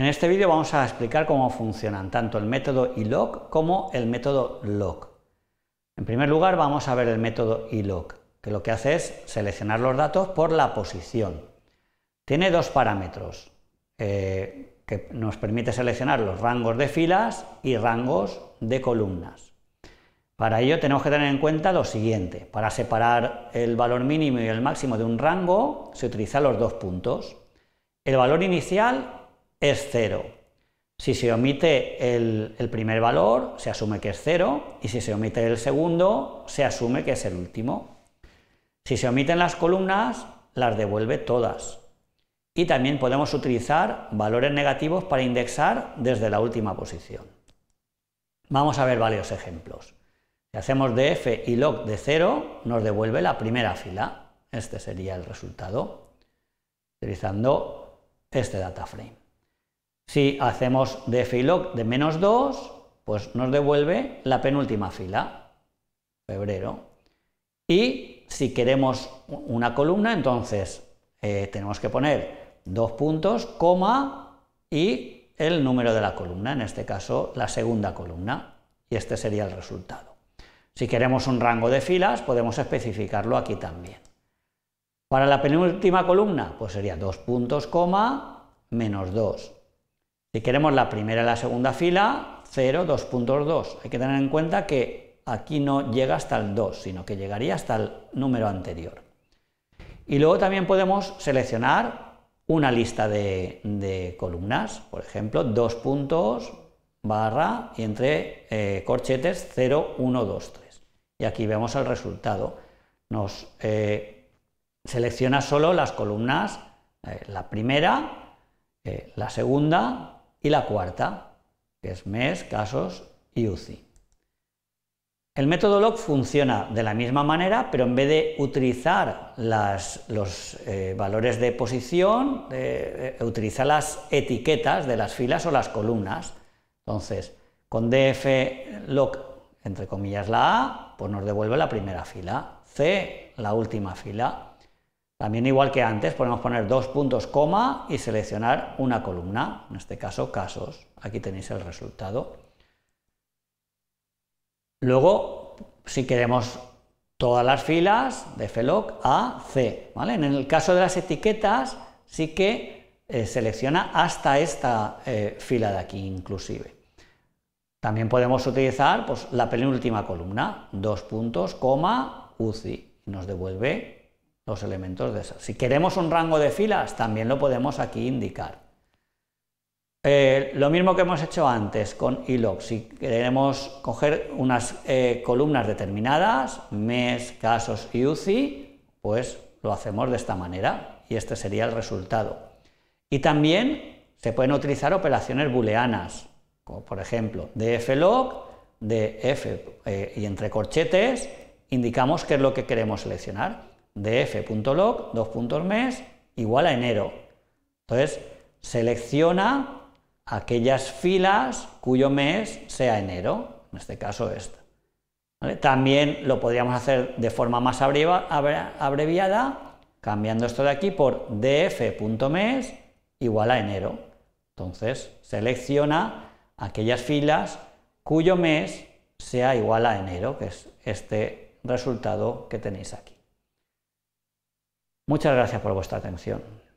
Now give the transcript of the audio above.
En este vídeo vamos a explicar cómo funcionan tanto el método ILOC como el método LOC. En primer lugar vamos a ver el método ILOC, que lo que hace es seleccionar los datos por la posición. Tiene dos parámetros eh, que nos permite seleccionar los rangos de filas y rangos de columnas. Para ello tenemos que tener en cuenta lo siguiente. Para separar el valor mínimo y el máximo de un rango se utilizan los dos puntos. El valor inicial es cero. Si se omite el, primer valor, se asume que es 0, y si se omite el segundo, se asume que es el último. Si se omiten las columnas, las devuelve todas. Y también podemos utilizar valores negativos para indexar desde la última posición. Vamos a ver varios ejemplos. Si hacemos df y log de 0, nos devuelve la primera fila. Este sería el resultado, utilizando este data frame. Si hacemos de de menos 2, pues nos devuelve la penúltima fila, febrero. Y si queremos una columna, entonces eh, tenemos que poner dos puntos, coma y el número de la columna, en este caso la segunda columna, y este sería el resultado. Si queremos un rango de filas, podemos especificarlo aquí también. Para la penúltima columna, pues sería dos puntos, coma, menos 2. Si queremos la primera y la segunda fila, 0, 2.2. Hay que tener en cuenta que aquí no llega hasta el 2, sino que llegaría hasta el número anterior. Y luego también podemos seleccionar una lista de, columnas, por ejemplo, 2. puntos, barra y entre eh, corchetes 0, 1, 2, 3. Y aquí vemos el resultado. Nos eh, selecciona solo las columnas, eh, la primera, la segunda, y la cuarta, que es mes, casos y UCI. El método log funciona de la misma manera, pero en vez de utilizar los eh, valores de posición, eh, eh, utiliza las etiquetas de las filas o las columnas. Entonces, con df log, entre comillas, la A, pues nos devuelve la primera fila, C, la última fila, también igual que antes podemos poner dos puntos coma y seleccionar una columna, en este caso casos. Aquí tenéis el resultado. Luego, si queremos todas las filas de FELOC a C, En el caso de las etiquetas sí que eh, selecciona hasta esta eh, fila de aquí inclusive. También podemos utilizar pues, la penúltima columna, dos puntos, coma, UCI, nos devuelve elementos de esas. Si queremos un rango de filas, también lo podemos aquí indicar. Eh, lo mismo que hemos hecho antes con iloc. si queremos coger unas eh, columnas determinadas, MES, casos y UCI, pues lo hacemos de esta manera y este sería el resultado. Y también se pueden utilizar operaciones booleanas, como por ejemplo dflog, df f eh, y entre corchetes indicamos qué es lo que queremos seleccionar df.log, dos puntos mes, igual a enero. Entonces, selecciona aquellas filas cuyo mes sea enero, en este caso esta. También lo podríamos hacer de forma más abreviada, cambiando esto de aquí por df.mes igual a enero. Entonces, selecciona aquellas filas cuyo mes sea igual a enero, que es este resultado que tenéis aquí. Muchas gracias por vuestra atención.